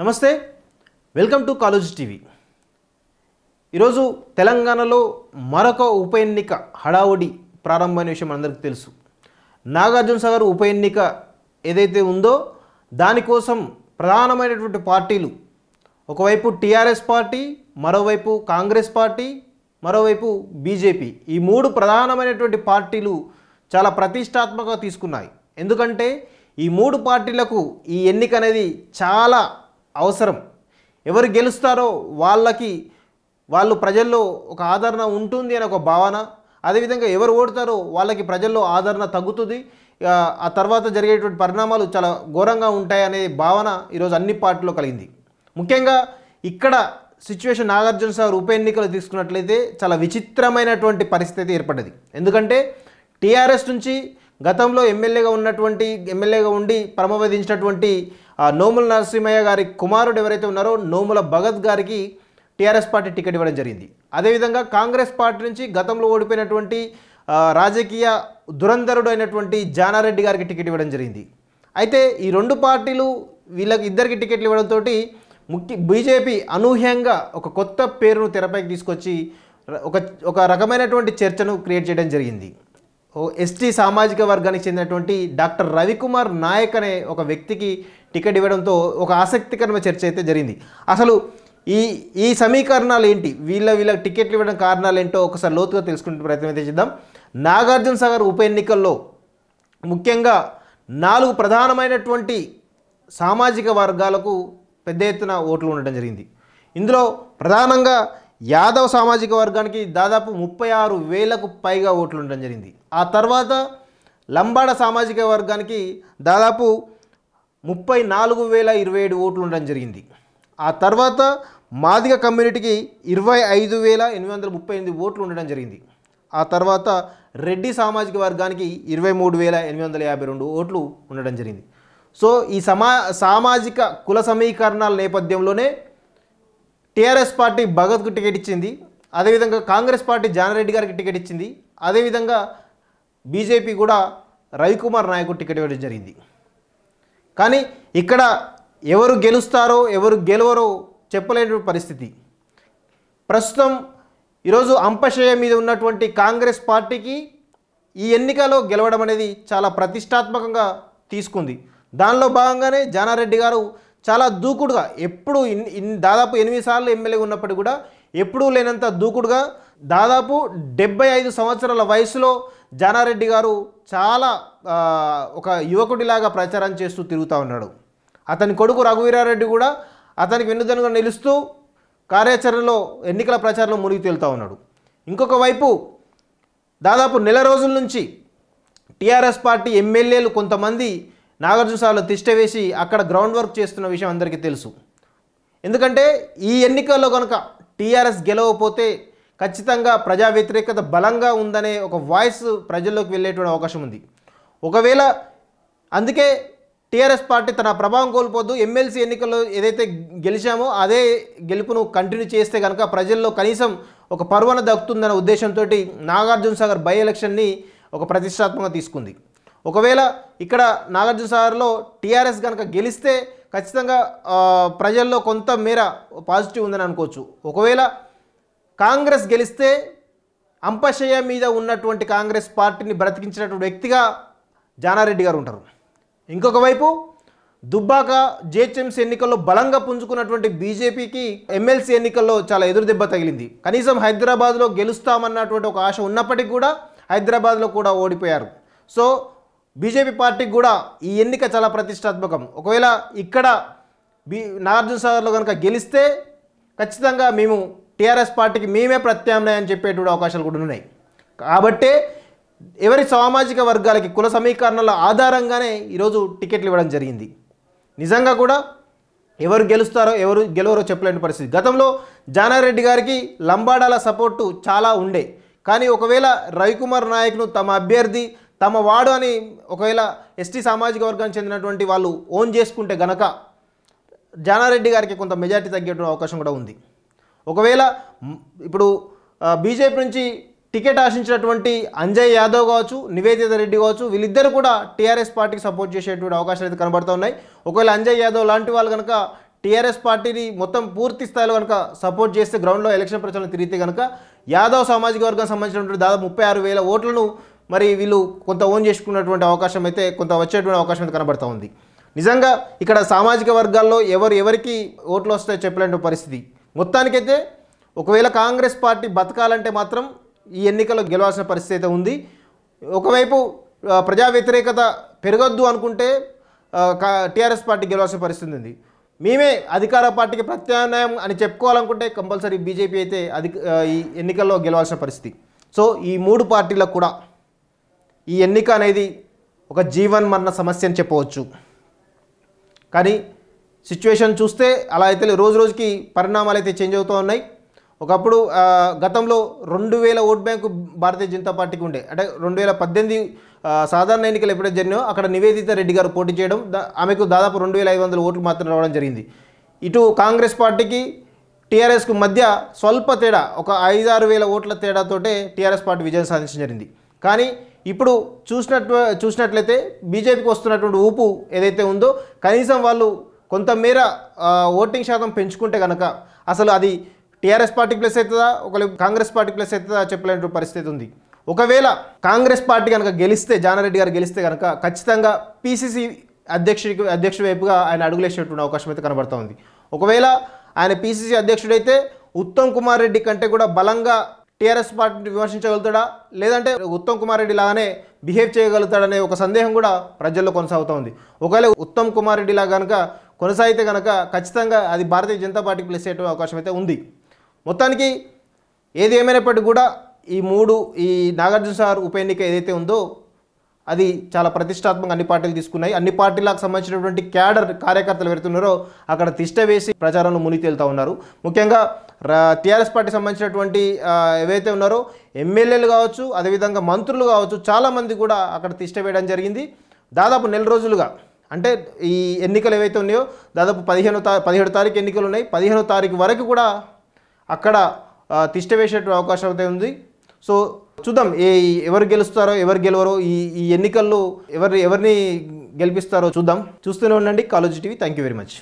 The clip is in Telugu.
నమస్తే వెల్కమ్ టు కాలేజ్ టీవీ ఈరోజు తెలంగాణలో మరొక ఉప ఎన్నిక హడావుడి ప్రారంభమైన విషయం అందరికీ తెలుసు నాగార్జున సాగర్ ఉప ఎన్నిక ఏదైతే ఉందో దానికోసం ప్రధానమైనటువంటి పార్టీలు ఒకవైపు టీఆర్ఎస్ పార్టీ మరోవైపు కాంగ్రెస్ పార్టీ మరోవైపు బీజేపీ ఈ మూడు ప్రధానమైనటువంటి పార్టీలు చాలా ప్రతిష్టాత్మకంగా తీసుకున్నాయి ఎందుకంటే ఈ మూడు పార్టీలకు ఈ ఎన్నిక అనేది చాలా అవసరం ఎవరు గెలుస్తారో వాళ్ళకి వాళ్ళు ప్రజల్లో ఒక ఆదరణ ఉంటుంది అనే ఒక భావన అదేవిధంగా ఎవరు ఓడతారో వాళ్ళకి ప్రజల్లో ఆదరణ తగ్గుతుంది ఆ తర్వాత జరిగేటువంటి పరిణామాలు చాలా ఘోరంగా ఉంటాయనే భావన ఈరోజు అన్ని పార్టీలో కలిగింది ముఖ్యంగా ఇక్కడ సిచ్యువేషన్ నాగార్జున సాగర్ ఉప ఎన్నికలు తీసుకున్నట్లయితే చాలా విచిత్రమైనటువంటి పరిస్థితి ఏర్పడ్డది ఎందుకంటే టీఆర్ఎస్ నుంచి గతంలో ఎమ్మెల్యేగా ఉన్నటువంటి ఎమ్మెల్యేగా ఉండి పరమవధించినటువంటి నోముల నరసింహయ్య గారి కుమారుడు ఎవరైతే ఉన్నారో నోముల భగత్ గారికి టీఆర్ఎస్ పార్టీ టికెట్ ఇవ్వడం జరిగింది అదేవిధంగా కాంగ్రెస్ పార్టీ నుంచి గతంలో ఓడిపోయినటువంటి రాజకీయ దురంధరుడు అయినటువంటి జానారెడ్డి గారికి టికెట్ ఇవ్వడం జరిగింది అయితే ఈ రెండు పార్టీలు వీళ్ళకి ఇద్దరికి టికెట్లు ఇవ్వడంతో ముఖ్య బీజేపీ అనూహ్యంగా ఒక కొత్త పేరును తెరపైకి తీసుకొచ్చి ఒక ఒక రకమైనటువంటి చర్చను క్రియేట్ చేయడం జరిగింది ఓ ఎస్టీ సామాజిక వర్గానికి చెందినటువంటి డాక్టర్ రవికుమార్ నాయక్ అనే ఒక వ్యక్తికి టికెట్ ఇవ్వడంతో ఒక ఆసక్తికరమైన చర్చ అయితే జరిగింది అసలు ఈ ఈ సమీకరణాలు ఏంటి వీళ్ళ వీళ్ళకి టికెట్లు ఇవ్వడం కారణాలు ఏంటో ఒకసారి లోతుగా తెలుసుకునే ప్రయత్నం అయితే చేద్దాం నాగార్జున సాగర్ ఉప ఎన్నికల్లో ముఖ్యంగా నాలుగు ప్రధానమైనటువంటి సామాజిక వర్గాలకు పెద్ద ఎత్తున ఓట్లు ఉండడం జరిగింది ఇందులో ప్రధానంగా యాదవ్ సామాజిక వర్గానికి దాదాపు ముప్పై ఆరు వేలకు పైగా ఓట్లు ఉండడం జరిగింది ఆ తర్వాత లంబాడ సామాజిక వర్గానికి దాదాపు ముప్పై నాలుగు వేల ఇరవై ఏడు ఓట్లు ఉండడం జరిగింది ఆ తర్వాత మాదిగ కమ్యూనిటీకి ఇరవై ఐదు వేల ఎనిమిది వందల ముప్పై ఎనిమిది ఓట్లు ఉండడం జరిగింది ఆ తర్వాత రెడ్డి సామాజిక వర్గానికి ఇరవై మూడు వేల ఎనిమిది వందల యాభై రెండు ఓట్లు ఉండడం జరిగింది సో ఈ సమా సామాజిక కుల సమీకరణాల నేపథ్యంలోనే టీఆర్ఎస్ పార్టీ భగత్కు టికెట్ ఇచ్చింది అదేవిధంగా కాంగ్రెస్ పార్టీ జానారెడ్డి గారికి టికెట్ ఇచ్చింది అదేవిధంగా బీజేపీ కూడా రవికుమార్ నాయకు టికెట్ ఇవ్వడం జరిగింది కానీ ఇక్కడ ఎవరు గెలుస్తారో ఎవరు గెలవరో చెప్పలేని పరిస్థితి ప్రస్తుతం ఈరోజు అంపశయ మీద ఉన్నటువంటి కాంగ్రెస్ పార్టీకి ఈ ఎన్నికలో గెలవడం అనేది చాలా ప్రతిష్టాత్మకంగా తీసుకుంది దానిలో భాగంగానే జానారెడ్డి గారు చాలా దూకుడుగా ఎప్పుడు ఇన్ దాదాపు ఎనిమిది సార్లు ఎమ్మెల్యే ఉన్నప్పటికీ కూడా ఎప్పుడూ లేనంత దూకుడుగా దాదాపు డెబ్బై ఐదు సంవత్సరాల వయసులో జానారెడ్డి గారు చాలా ఒక యువకుడిలాగా ప్రచారం చేస్తూ తిరుగుతూ ఉన్నాడు అతని కొడుకు రఘువీరారెడ్డి కూడా అతనికి వెన్నుదనుగా నిలుస్తూ కార్యాచరణలో ఎన్నికల ప్రచారంలో మునిగి తేలుతూ ఉన్నాడు ఇంకొక వైపు దాదాపు నెల రోజుల నుంచి టీఆర్ఎస్ పార్టీ ఎమ్మెల్యేలు కొంతమంది నాగార్జునసాగర్లో తిష్ట వేసి అక్కడ గ్రౌండ్ వర్క్ చేస్తున్న విషయం అందరికీ తెలుసు ఎందుకంటే ఈ ఎన్నికల్లో కనుక టీఆర్ఎస్ గెలవకపోతే ఖచ్చితంగా ప్రజా వ్యతిరేకత బలంగా ఉందనే ఒక వాయిస్ ప్రజల్లోకి వెళ్ళేటువంటి అవకాశం ఉంది ఒకవేళ అందుకే టీఆర్ఎస్ పార్టీ తన ప్రభావం కోల్పోద్దు ఎమ్మెల్సీ ఎన్నికల్లో ఏదైతే గెలిచామో అదే గెలుపును కంటిన్యూ చేస్తే కనుక ప్రజల్లో కనీసం ఒక పర్వన దక్కుతుందన్న ఉద్దేశంతో నాగార్జున సాగర్ బై ఎలక్షన్ని ఒక ప్రతిష్టాత్మకంగా తీసుకుంది ఒకవేళ ఇక్కడ నాగార్జున సాగర్లో టీఆర్ఎస్ కనుక గెలిస్తే ఖచ్చితంగా ప్రజల్లో కొంత మేర పాజిటివ్ ఉందని అనుకోవచ్చు ఒకవేళ కాంగ్రెస్ గెలిస్తే అంపశయ్య మీద ఉన్నటువంటి కాంగ్రెస్ పార్టీని బ్రతికించినటువంటి వ్యక్తిగా జానారెడ్డి గారు ఉంటారు ఇంకొక వైపు దుబ్బాక జిహెచ్ఎంసీ ఎన్నికల్లో బలంగా పుంజుకున్నటువంటి బీజేపీకి ఎమ్మెల్సీ ఎన్నికల్లో చాలా ఎదురుదెబ్బ తగిలింది కనీసం హైదరాబాద్లో గెలుస్తామన్నటువంటి ఒక ఆశ ఉన్నప్పటికీ కూడా హైదరాబాద్లో కూడా ఓడిపోయారు సో బీజేపీ పార్టీకి కూడా ఈ ఎన్నిక చాలా ప్రతిష్టాత్మకం ఒకవేళ ఇక్కడ బీ నాగార్జున సాగర్లో కనుక గెలిస్తే ఖచ్చితంగా మేము టీఆర్ఎస్ పార్టీకి మేమే ప్రత్యామ్నాయం చెప్పేటువంటి అవకాశాలు కూడా ఉన్నాయి కాబట్టే ఎవరి సామాజిక వర్గాలకి కుల సమీకరణల ఆధారంగానే ఈరోజు టికెట్లు ఇవ్వడం జరిగింది నిజంగా కూడా ఎవరు గెలుస్తారో ఎవరు గెలవరో చెప్పలేని పరిస్థితి గతంలో జానారెడ్డి గారికి లంబాడాల సపోర్టు చాలా ఉండే కానీ ఒకవేళ రవికుమార్ నాయక్ను తమ అభ్యర్థి తమ వాడు అని ఒకవేళ ఎస్టీ సామాజిక వర్గానికి చెందినటువంటి వాళ్ళు ఓన్ చేసుకుంటే గనక జానారెడ్డి గారికి కొంత మెజార్టీ తగ్గేటువంటి అవకాశం కూడా ఉంది ఒకవేళ ఇప్పుడు బీజేపీ నుంచి టికెట్ ఆశించినటువంటి అంజయ్ యాదవ్ కావచ్చు నివేదిత రెడ్డి కావచ్చు వీళ్ళిద్దరు కూడా టీఆర్ఎస్ పార్టీకి సపోర్ట్ చేసేటువంటి అవకాశాలు అయితే కనబడుతున్నాయి ఒకవేళ అంజయ్ యాదవ్ లాంటి వాళ్ళు కనుక టీఆర్ఎస్ పార్టీని మొత్తం పూర్తి స్థాయిలో కనుక సపోర్ట్ చేస్తే గ్రౌండ్లో ఎలక్షన్ ప్రచారం తిరిగితే కనుక యాదవ్ సామాజిక వర్గం సంబంధించినటువంటి దాదాపు ముప్పై ఆరు వేల ఓట్లను మరి వీళ్ళు కొంత ఓన్ చేసుకున్నటువంటి అవకాశం అయితే కొంత వచ్చేటువంటి అవకాశం అయితే కనబడుతూ ఉంది నిజంగా ఇక్కడ సామాజిక వర్గాల్లో ఎవరు ఎవరికి ఓట్లు వస్తాయో చెప్పలేని పరిస్థితి మొత్తానికైతే ఒకవేళ కాంగ్రెస్ పార్టీ బతకాలంటే మాత్రం ఈ ఎన్నికల్లో గెలవాల్సిన పరిస్థితి అయితే ఉంది ఒకవైపు ప్రజా వ్యతిరేకత పెరగొద్దు అనుకుంటే టీఆర్ఎస్ పార్టీ గెలవాల్సిన పరిస్థితి ఉంది మేమే అధికార పార్టీకి ప్రత్యామ్నాయం అని చెప్పుకోవాలనుకుంటే కంపల్సరీ బీజేపీ అయితే అధిక ఈ ఎన్నికల్లో గెలవాల్సిన పరిస్థితి సో ఈ మూడు పార్టీలకు కూడా ఈ ఎన్నిక అనేది ఒక జీవన్ మరణ సమస్య అని చెప్పవచ్చు కానీ సిచ్యువేషన్ చూస్తే అలా అయితే రోజు రోజుకి పరిణామాలు అయితే చేంజ్ అవుతూ ఉన్నాయి ఒకప్పుడు గతంలో రెండు వేల ఓట్ బ్యాంకు భారతీయ జనతా పార్టీకి ఉండే అంటే రెండు వేల పద్దెనిమిది సాధారణ ఎన్నికలు ఎప్పుడైతే జరిగినాయో అక్కడ నివేదిత రెడ్డి గారు పోటీ చేయడం ఆమెకు దాదాపు రెండు వేల ఐదు వందల ఓట్లు మాత్రం రావడం జరిగింది ఇటు కాంగ్రెస్ పార్టీకి టీఆర్ఎస్కు మధ్య స్వల్ప తేడా ఒక ఐదారు వేల ఓట్ల తేడాతోటే టీఆర్ఎస్ పార్టీ విజయం సాధించడం జరిగింది కానీ ఇప్పుడు చూసినట్టు చూసినట్లయితే బీజేపీకి వస్తున్నటువంటి ఊపు ఏదైతే ఉందో కనీసం వాళ్ళు కొంతమేర ఓటింగ్ శాతం పెంచుకుంటే కనుక అసలు అది టీఆర్ఎస్ పార్టీ ప్లస్ అవుతుందా ఒకవేళ కాంగ్రెస్ పార్టీ ప్లస్ అవుతుందా చెప్పలేని పరిస్థితి ఉంది ఒకవేళ కాంగ్రెస్ పార్టీ కనుక గెలిస్తే జానారెడ్డి గారు గెలిస్తే కనుక ఖచ్చితంగా పీసీసీ అధ్యక్షుడికి అధ్యక్షుడి వైపుగా ఆయన అడుగులేసేటువంటి అవకాశం అయితే కనబడుతుంది ఒకవేళ ఆయన పీసీసీ అధ్యక్షుడైతే ఉత్తమ్ కుమార్ రెడ్డి కంటే కూడా బలంగా టీఆర్ఎస్ పార్టీని విమర్శించగలుగుతాడా లేదంటే ఉత్తమ్ కుమార్ రెడ్డి లాగానే బిహేవ్ చేయగలుగుతాడనే ఒక సందేహం కూడా ప్రజల్లో కొనసాగుతోంది ఒకవేళ ఉత్తమ్ కుమార్ రెడ్డిలా కనుక కొనసాగితే కనుక ఖచ్చితంగా అది భారతీయ జనతా పార్టీకి ప్లేస్ అయ్యే అవకాశం అయితే ఉంది మొత్తానికి ఏది ఏమైనప్పటికీ కూడా ఈ మూడు ఈ నాగార్జున సార్ ఉప ఎన్నిక ఏదైతే ఉందో అది చాలా ప్రతిష్టాత్మక అన్ని పార్టీలు తీసుకున్నాయి అన్ని పార్టీలకు సంబంధించినటువంటి క్యాడర్ కార్యకర్తలు పెడుతున్నారో అక్కడ తిష్ట వేసి ప్రచారంలో ముని తేలుతూ ఉన్నారు ముఖ్యంగా టీఆర్ఎస్ పార్టీ సంబంధించినటువంటి ఏవైతే ఉన్నారో ఎమ్మెల్యేలు కావచ్చు అదేవిధంగా మంత్రులు కావచ్చు చాలామంది కూడా అక్కడ తిష్ట వేయడం జరిగింది దాదాపు నెల రోజులుగా అంటే ఈ ఎన్నికలు ఏవైతే ఉన్నాయో దాదాపు పదిహేను తా పదిహేడు తారీఖు ఎన్నికలు ఉన్నాయి పదిహేనో తారీఖు వరకు కూడా అక్కడ తిష్ట వేసేటువంటి అవకాశం అయితే ఉంది సో చూద్దాం ఏ ఎవరు గెలుస్తారో ఎవరు గెలవరో ఈ ఈ ఎన్నికల్లో ఎవరు ఎవరిని గెలిపిస్తారో చూద్దాం చూస్తూనే ఉండండి college TV thank you very much